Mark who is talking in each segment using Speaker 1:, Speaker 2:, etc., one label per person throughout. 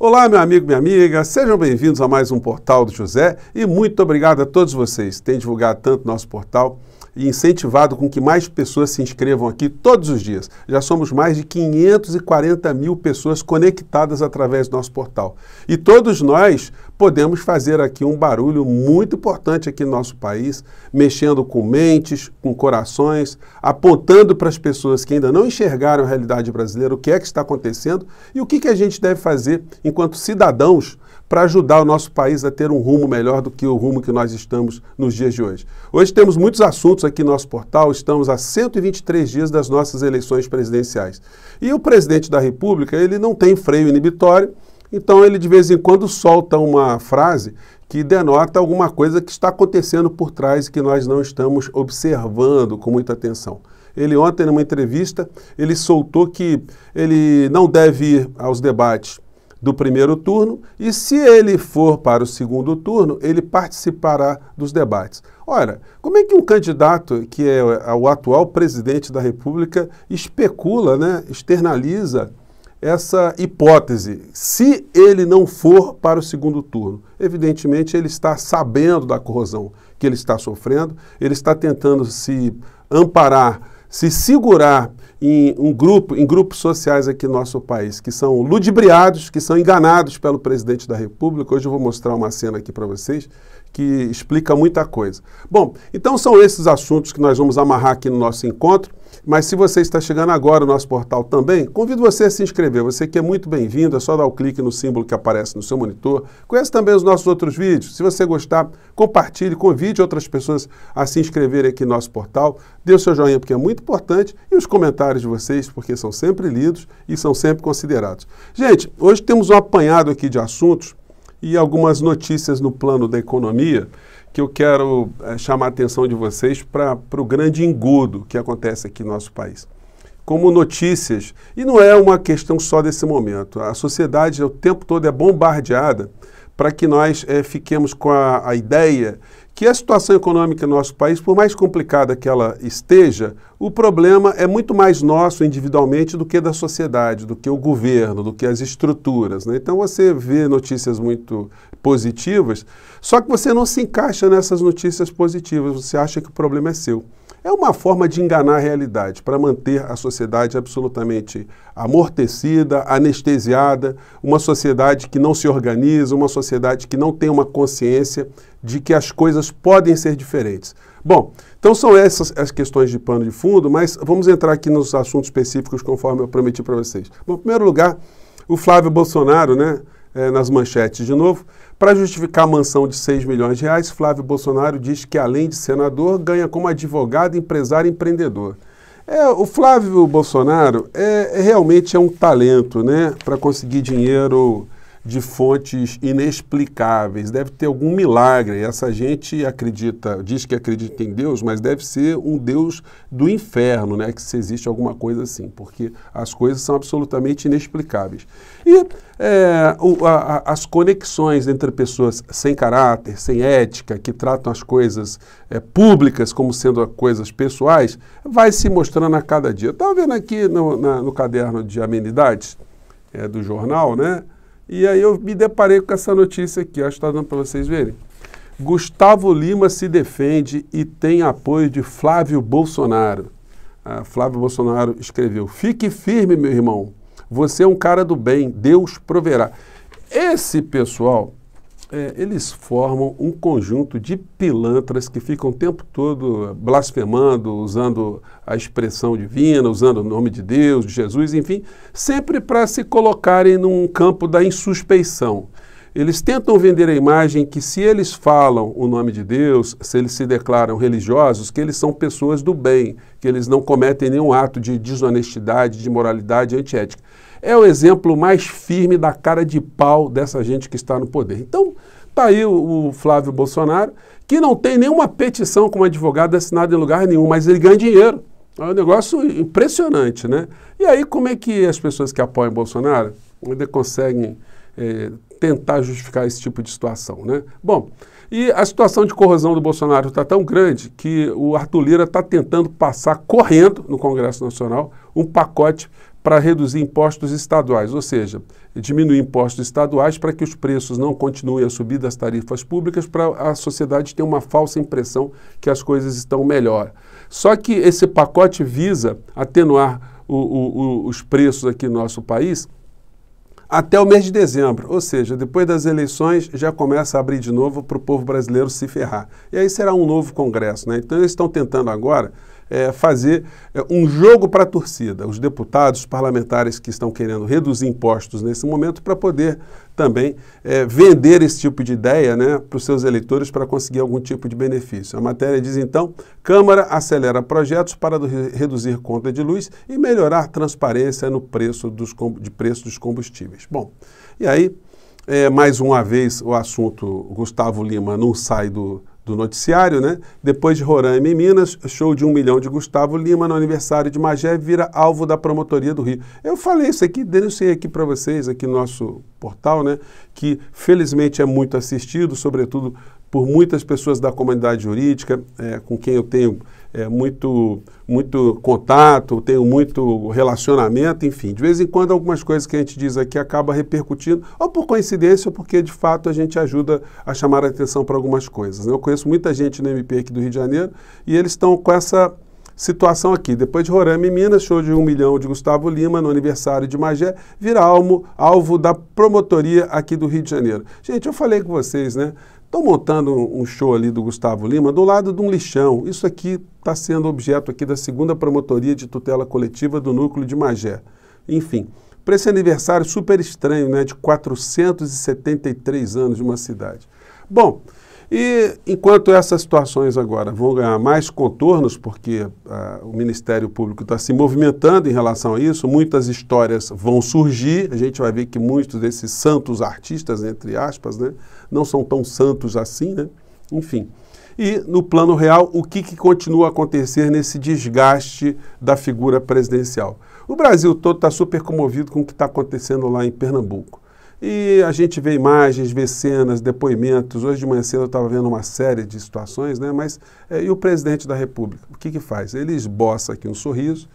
Speaker 1: Olá, meu amigo, minha amiga, sejam bem-vindos a mais um Portal do José e muito obrigado a todos vocês que têm divulgado tanto nosso portal e incentivado com que mais pessoas se inscrevam aqui todos os dias. Já somos mais de 540 mil pessoas conectadas através do nosso portal. E todos nós podemos fazer aqui um barulho muito importante aqui no nosso país, mexendo com mentes, com corações, apontando para as pessoas que ainda não enxergaram a realidade brasileira o que é que está acontecendo e o que, que a gente deve fazer enquanto cidadãos para ajudar o nosso país a ter um rumo melhor do que o rumo que nós estamos nos dias de hoje. Hoje temos muitos assuntos aqui é no nosso portal, estamos a 123 dias das nossas eleições presidenciais. E o presidente da República, ele não tem freio inibitório, então ele de vez em quando solta uma frase que denota alguma coisa que está acontecendo por trás e que nós não estamos observando com muita atenção. Ele ontem, numa entrevista, ele soltou que ele não deve ir aos debates do primeiro turno e, se ele for para o segundo turno, ele participará dos debates. Ora, como é que um candidato que é, é o atual presidente da República especula, né, externaliza essa hipótese, se ele não for para o segundo turno? Evidentemente, ele está sabendo da corrosão que ele está sofrendo, ele está tentando se amparar, se segurar em, um grupo, em grupos sociais aqui no nosso país que são ludibriados, que são enganados pelo presidente da República. Hoje eu vou mostrar uma cena aqui para vocês que explica muita coisa. Bom, então são esses assuntos que nós vamos amarrar aqui no nosso encontro. Mas se você está chegando agora no nosso portal também, convido você a se inscrever. Você que é muito bem-vindo, é só dar o um clique no símbolo que aparece no seu monitor. Conheça também os nossos outros vídeos. Se você gostar, compartilhe, convide outras pessoas a se inscreverem aqui no nosso portal. Dê o seu joinha, porque é muito importante, e os comentários comentários de vocês, porque são sempre lidos e são sempre considerados. Gente, hoje temos um apanhado aqui de assuntos e algumas notícias no plano da economia que eu quero é, chamar a atenção de vocês para o grande engodo que acontece aqui no nosso país. Como notícias, e não é uma questão só desse momento, a sociedade o tempo todo é bombardeada para que nós é, fiquemos com a, a ideia que a situação econômica do nosso país, por mais complicada que ela esteja, o problema é muito mais nosso individualmente do que da sociedade, do que o governo, do que as estruturas. Né? Então você vê notícias muito positivas, só que você não se encaixa nessas notícias positivas, você acha que o problema é seu. É uma forma de enganar a realidade para manter a sociedade absolutamente amortecida, anestesiada, uma sociedade que não se organiza, uma sociedade que não tem uma consciência de que as coisas podem ser diferentes. Bom, então são essas as questões de pano de fundo, mas vamos entrar aqui nos assuntos específicos conforme eu prometi para vocês. Bom, em primeiro lugar, o Flávio Bolsonaro, né? é, nas manchetes de novo. Para justificar a mansão de 6 milhões de reais, Flávio Bolsonaro diz que, além de senador, ganha como advogado, empresário e empreendedor. É, o Flávio Bolsonaro é, é realmente é um talento né, para conseguir dinheiro de fontes inexplicáveis. Deve ter algum milagre. Essa gente acredita, diz que acredita em Deus, mas deve ser um Deus do inferno, né? Que se existe alguma coisa assim, porque as coisas são absolutamente inexplicáveis. E é, o, a, a, as conexões entre pessoas sem caráter, sem ética, que tratam as coisas é, públicas como sendo coisas pessoais, vai se mostrando a cada dia. Estava vendo aqui no, na, no caderno de amenidades é, do jornal, né? E aí eu me deparei com essa notícia aqui, acho que está dando para vocês verem. Gustavo Lima se defende e tem apoio de Flávio Bolsonaro. Ah, Flávio Bolsonaro escreveu: Fique firme, meu irmão. Você é um cara do bem, Deus proverá. Esse pessoal é, eles formam um conjunto de pilantras que ficam o tempo todo blasfemando, usando a expressão divina, usando o nome de Deus, de Jesus, enfim, sempre para se colocarem num campo da insuspeição. Eles tentam vender a imagem que, se eles falam o nome de Deus, se eles se declaram religiosos, que eles são pessoas do bem, que eles não cometem nenhum ato de desonestidade, de moralidade antiética é o exemplo mais firme da cara de pau dessa gente que está no poder. Então, está aí o, o Flávio Bolsonaro, que não tem nenhuma petição como advogado assinada em lugar nenhum, mas ele ganha dinheiro. É um negócio impressionante, né? E aí, como é que as pessoas que apoiam Bolsonaro ainda conseguem é, tentar justificar esse tipo de situação, né? Bom, e a situação de corrosão do Bolsonaro está tão grande que o Arthur Lira está tentando passar correndo no Congresso Nacional um pacote para reduzir impostos estaduais, ou seja, diminuir impostos estaduais para que os preços não continuem a subir das tarifas públicas, para a sociedade ter uma falsa impressão que as coisas estão melhor. Só que esse pacote visa atenuar o, o, o, os preços aqui no nosso país até o mês de dezembro. Ou seja, depois das eleições já começa a abrir de novo para o povo brasileiro se ferrar. E aí será um novo Congresso. Né? Então eles estão tentando agora é, fazer é, um jogo para a torcida. Os deputados, os parlamentares que estão querendo reduzir impostos nesse momento para poder também é, vender esse tipo de ideia né, para os seus eleitores para conseguir algum tipo de benefício. A matéria diz então: Câmara acelera projetos para reduzir conta de luz e melhorar transparência no preço dos, de preço dos combustíveis. Bom, e aí, é, mais uma vez, o assunto Gustavo Lima não sai do, do noticiário, né? Depois de Roraima e Minas, show de um milhão de Gustavo Lima no aniversário de Magé vira alvo da promotoria do Rio. Eu falei isso aqui, denunciei aqui para vocês, aqui no nosso portal, né? Que felizmente é muito assistido, sobretudo por muitas pessoas da comunidade jurídica, é, com quem eu tenho é, muito, muito contato, tenho muito relacionamento, enfim. De vez em quando, algumas coisas que a gente diz aqui acaba repercutindo, ou por coincidência, ou porque de fato a gente ajuda a chamar a atenção para algumas coisas. Né? Eu conheço muita gente no MP aqui do Rio de Janeiro e eles estão com essa situação aqui. Depois de Roraima e Minas, show de um milhão de Gustavo Lima no aniversário de Magé, vira alvo, alvo da promotoria aqui do Rio de Janeiro. Gente, eu falei com vocês, né? Estou montando um show ali do Gustavo Lima do lado de um lixão. Isso aqui está sendo objeto aqui da segunda promotoria de tutela coletiva do núcleo de Magé. Enfim, para esse aniversário super estranho, né, de 473 anos de uma cidade. Bom, e enquanto essas situações agora vão ganhar mais contornos, porque ah, o Ministério Público está se movimentando em relação a isso, muitas histórias vão surgir. A gente vai ver que muitos desses santos artistas, entre aspas, né, não são tão santos assim, né? Enfim. E no plano real, o que, que continua a acontecer nesse desgaste da figura presidencial? O Brasil todo está super comovido com o que está acontecendo lá em Pernambuco. E a gente vê imagens, vê cenas, depoimentos. Hoje de manhã cedo eu estava vendo uma série de situações, né? Mas é, e o presidente da República? O que, que faz? Ele esboça aqui um sorriso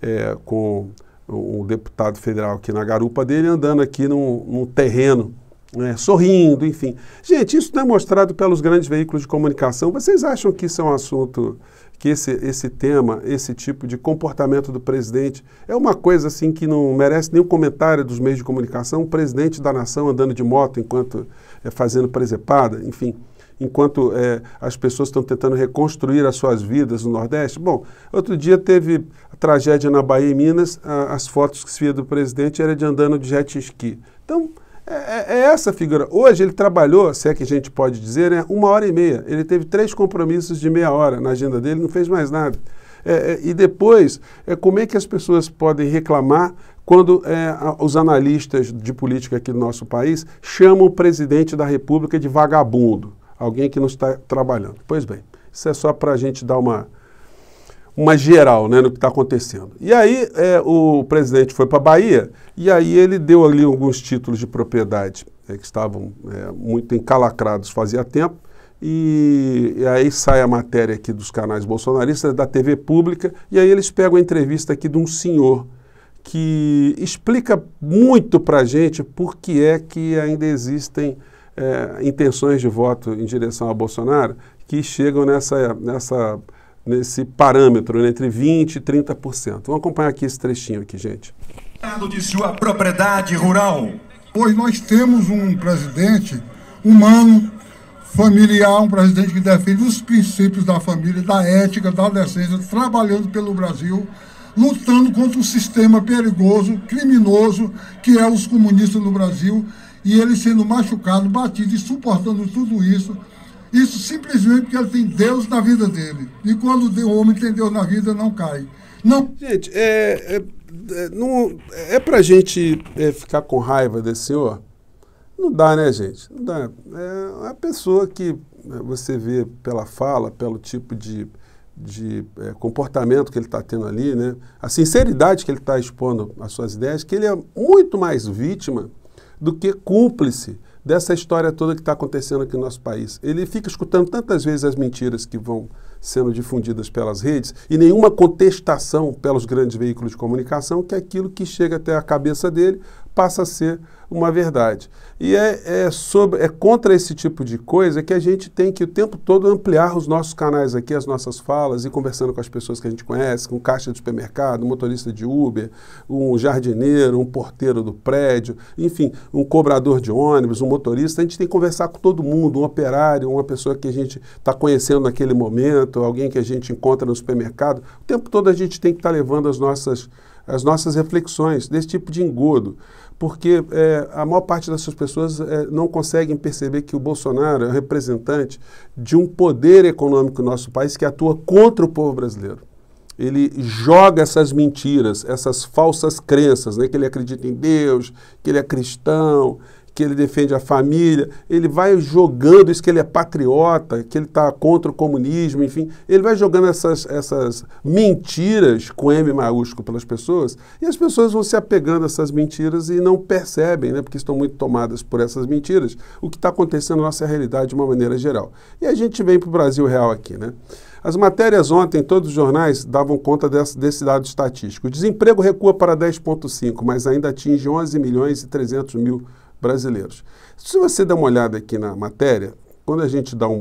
Speaker 1: é, com o, o deputado federal aqui na garupa dele, andando aqui num, num terreno, né? sorrindo, enfim. Gente, isso não é mostrado pelos grandes veículos de comunicação. Vocês acham que isso é um assunto que esse, esse tema, esse tipo de comportamento do presidente é uma coisa assim que não merece nenhum comentário dos meios de comunicação, o presidente da nação andando de moto enquanto é, fazendo presepada, enfim, enquanto é, as pessoas estão tentando reconstruir as suas vidas no Nordeste. Bom, outro dia teve a tragédia na Bahia e Minas, a, as fotos que se via do presidente era de andando de jet ski. Então, é, é, é, essa figura. Hoje ele trabalhou, se é que a gente pode dizer, né, uma hora e meia. Ele teve três compromissos de meia hora na agenda dele, não fez mais nada. É, é, e depois, é, como é que as pessoas podem reclamar quando é, a, os analistas de política aqui do nosso país chamam o presidente da República de vagabundo, alguém que não está trabalhando? Pois bem, isso é só para a gente dar uma uma geral né, no que está acontecendo. E aí é, o presidente foi para a Bahia e aí ele deu ali alguns títulos de propriedade é, que estavam é, muito encalacrados fazia tempo. E, e, aí sai a matéria aqui dos canais bolsonaristas, da TV pública, e aí eles pegam a entrevista aqui de um senhor que explica muito para a gente por que é que ainda existem é, intenções de voto em direção a Bolsonaro que chegam nessa, nessa nesse parâmetro, né, entre 20% e 30%. Vamos acompanhar aqui esse trechinho aqui, gente. De sua propriedade rural. Pois nós temos um presidente humano, familiar, um presidente que defende os princípios da família, da ética, da decência, trabalhando pelo Brasil, lutando contra um sistema perigoso, criminoso, que é os comunistas no Brasil, e ele sendo machucado, batido e suportando tudo isso isso simplesmente porque ele tem Deus na vida dele. E quando o homem tem Deus na vida, não cai. Não. Gente, é, é, é, não, é pra gente é, ficar com raiva desse senhor? Não dá, né, gente? Não dá. É uma pessoa que é, você vê pela fala, pelo tipo de, de é, comportamento que ele está tendo ali, né? a sinceridade que ele está expondo às suas ideias, que ele é muito mais vítima do que cúmplice dessa história toda que está acontecendo aqui no nosso país. Ele fica escutando tantas vezes as mentiras que vão sendo difundidas pelas redes e nenhuma contestação pelos grandes veículos de comunicação que é aquilo que chega até a cabeça dele passa a ser uma verdade. E é, é, sobre, é contra esse tipo de coisa que a gente tem que o tempo todo ampliar os nossos canais aqui, as nossas falas, e conversando com as pessoas que a gente conhece, com caixa de supermercado, motorista de Uber, um jardineiro, um porteiro do prédio, enfim, um cobrador de ônibus, um motorista. A gente tem que conversar com todo mundo, um operário, uma pessoa que a gente está conhecendo naquele momento, alguém que a gente encontra no supermercado. O tempo todo a gente tem que estar tá levando as nossas as nossas reflexões desse tipo de engodo, porque é, a maior parte dessas pessoas é, não conseguem perceber que o Bolsonaro é o representante de um poder econômico no nosso país que atua contra o povo brasileiro ele joga essas mentiras, essas falsas crenças, né? que ele acredita em Deus, que ele é cristão, que ele defende a família, ele vai jogando isso que ele é patriota, que ele está contra o comunismo, enfim, ele vai jogando essas, essas mentiras com M maiúsculo pelas pessoas e as pessoas vão se apegando a essas mentiras e não percebem, né, porque estão muito tomadas por essas mentiras, o que está acontecendo na nossa realidade de uma maneira geral. E a gente vem para o Brasil real aqui, né? As matérias ontem, todos os jornais davam conta desse, desse dado estatístico. O desemprego recua para 10,5, mas ainda atinge 11 milhões e 300 mil brasileiros. Se você der uma olhada aqui na matéria, quando a gente dá um,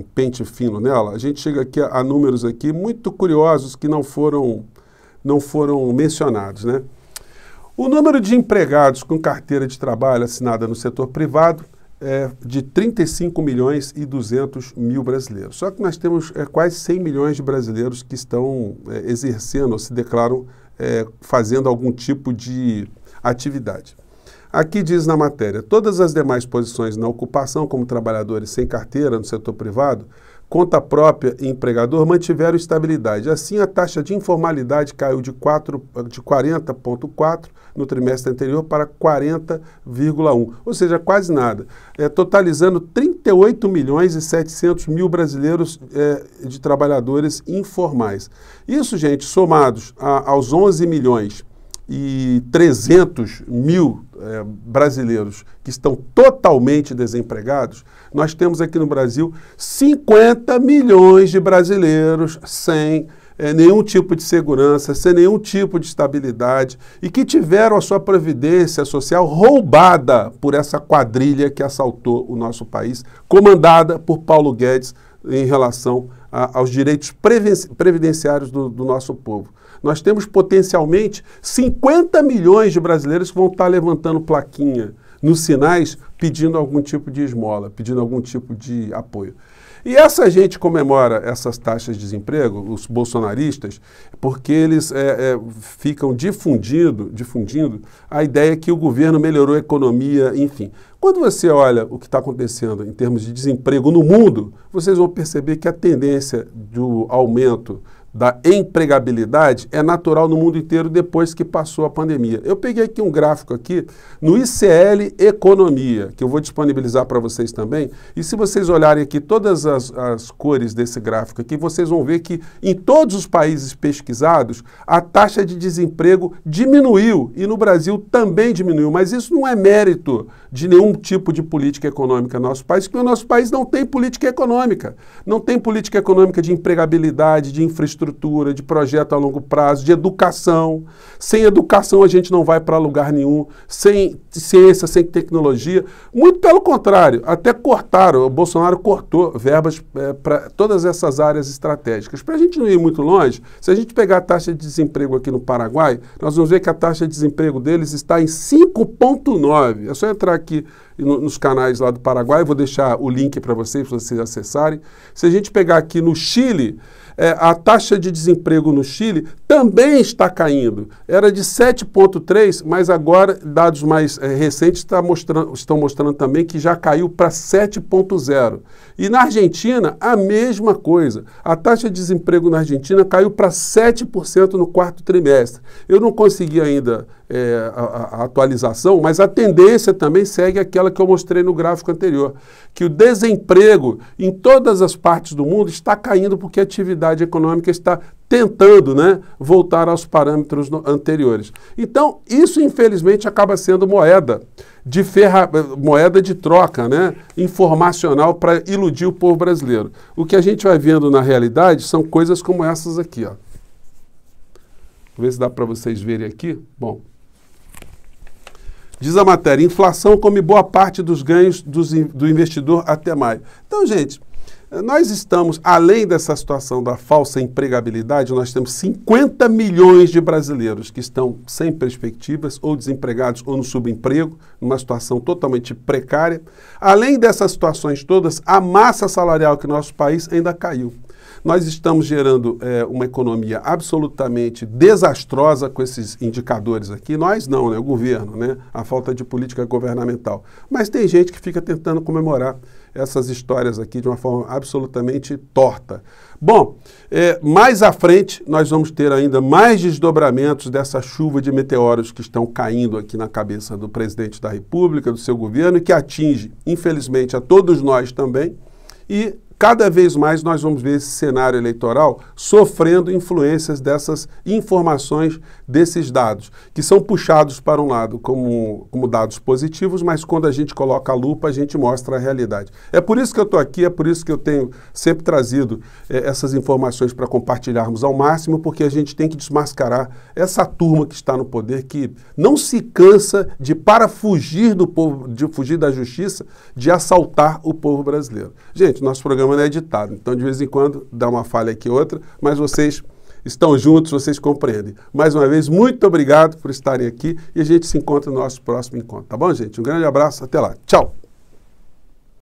Speaker 1: um pente fino nela, a gente chega aqui a, a, números aqui muito curiosos que não foram, não foram mencionados, né? O número de empregados com carteira de trabalho assinada no setor privado é de 35 milhões e 200 mil brasileiros. Só que nós temos é, quase 100 milhões de brasileiros que estão é, exercendo ou se declaram é, fazendo algum tipo de atividade. Aqui diz na matéria: todas as demais posições na ocupação como trabalhadores sem carteira no setor privado, conta própria e empregador mantiveram estabilidade. Assim, a taxa de informalidade caiu de, de 40,4% no trimestre anterior para 40,1%, ou seja, quase nada, é, totalizando 38 milhões e 700 mil brasileiros é, de trabalhadores informais. Isso, gente, somados a, aos 11 milhões e 300 mil é, brasileiros que estão totalmente desempregados, nós temos aqui no Brasil 50 milhões de brasileiros sem é, nenhum tipo de segurança, sem nenhum tipo de estabilidade e que tiveram a sua previdência social roubada por essa quadrilha que assaltou o nosso país, comandada por Paulo Guedes em relação a, aos direitos previdenciários do, do nosso povo. Nós temos potencialmente 50 milhões de brasileiros que vão estar levantando plaquinha nos sinais pedindo algum tipo de esmola, pedindo algum tipo de apoio. E essa gente comemora essas taxas de desemprego, os bolsonaristas, porque eles é, é, ficam difundindo, difundindo a ideia que o governo melhorou a economia, enfim. Quando você olha o que está acontecendo em termos de desemprego no mundo, vocês vão perceber que a tendência do aumento da empregabilidade é natural no mundo inteiro depois que passou a pandemia. Eu peguei aqui um gráfico aqui no ICL Economia, que eu vou disponibilizar para vocês também. E se vocês olharem aqui todas as, as cores desse gráfico aqui, vocês vão ver que em todos os países pesquisados a taxa de desemprego diminuiu e no Brasil também diminuiu. Mas isso não é mérito de nenhum tipo de política econômica no nosso país, porque o nosso país não tem política econômica. Não tem política econômica de empregabilidade, de infraestrutura infraestrutura, de projeto a longo prazo, de educação. Sem educação a gente não vai para lugar nenhum, sem ciência, sem tecnologia. Muito pelo contrário, até cortaram, o Bolsonaro cortou verbas é, eh, para todas essas áreas estratégicas. Para a gente não ir muito longe, se a gente pegar a taxa de desemprego aqui no Paraguai, nós vamos ver que a taxa de desemprego deles está em 5,9. É só entrar aqui nos canais lá do Paraguai, vou deixar o link para vocês, para vocês acessarem. Se a gente pegar aqui no Chile, é, a taxa de desemprego no Chile também está caindo. Era de 7,3%, mas agora dados mais é, recentes tá mostrando, estão mostrando também que já caiu para 7,0%. E na Argentina, a mesma coisa. A taxa de desemprego na Argentina caiu para 7% no quarto trimestre. Eu não consegui ainda é, a, a, atualização, mas a tendência também segue aquela que eu mostrei no gráfico anterior, que o desemprego em todas as partes do mundo está caindo porque a atividade atividade econômica está tentando né, voltar aos parâmetros anteriores. Então, isso infelizmente acaba sendo moeda de ferra, moeda de troca né, informacional para iludir o povo brasileiro. O que a gente vai vendo na realidade são coisas como essas aqui. Ó. Vou ver se dá para vocês verem aqui. Bom. Diz a matéria, inflação come boa parte dos ganhos dos, do investidor até maio. Então, gente, nós estamos, além dessa situação da falsa empregabilidade, nós temos 50 milhões de brasileiros que estão sem perspectivas, ou desempregados, ou no subemprego, numa situação totalmente precária. Além dessas situações todas, a massa salarial que nosso país ainda caiu. Nós estamos gerando é, uma economia absolutamente desastrosa com esses indicadores aqui. Nós não, né? O governo, né? A falta de política governamental. Mas tem gente que fica tentando comemorar essas histórias aqui de uma forma absolutamente torta. Bom, é, mais à frente nós vamos ter ainda mais desdobramentos dessa chuva de meteoros que estão caindo aqui na cabeça do presidente da República, do seu governo, e que atinge, infelizmente, a todos nós também. E cada vez mais nós vamos ver esse cenário eleitoral sofrendo influências dessas informações, desses dados, que são puxados para um lado como, como dados positivos, mas quando a gente coloca a lupa, a gente mostra a realidade. É por isso que eu estou aqui, é por isso que eu tenho sempre trazido eh, essas informações para compartilharmos ao máximo, porque a gente tem que desmascarar essa turma que está no poder, que não se cansa de, para fugir do povo, de fugir da justiça, de assaltar o povo brasileiro. Gente, nosso programa programa não é editado. Então, de vez em quando, dá uma falha aqui outra, mas vocês estão juntos, vocês compreendem. Mais uma vez, muito obrigado por estarem aqui e a gente se encontra no nosso próximo encontro, tá bom, gente? Um grande abraço, até lá. Tchau!